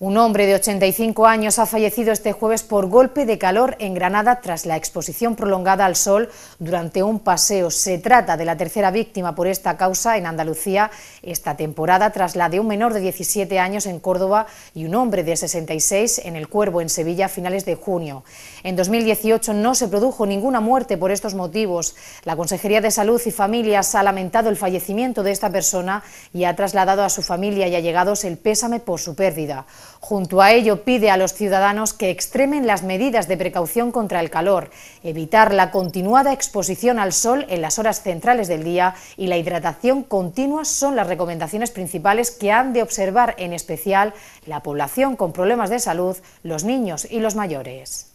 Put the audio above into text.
Un hombre de 85 años ha fallecido este jueves por golpe de calor en Granada tras la exposición prolongada al sol durante un paseo. Se trata de la tercera víctima por esta causa en Andalucía esta temporada, tras la de un menor de 17 años en Córdoba y un hombre de 66 en El Cuervo, en Sevilla, a finales de junio. En 2018 no se produjo ninguna muerte por estos motivos. La Consejería de Salud y Familias ha lamentado el fallecimiento de esta persona y ha trasladado a su familia y allegados el pésame por su pérdida. Junto a ello pide a los ciudadanos que extremen las medidas de precaución contra el calor, evitar la continuada exposición al sol en las horas centrales del día y la hidratación continua son las recomendaciones principales que han de observar en especial la población con problemas de salud, los niños y los mayores.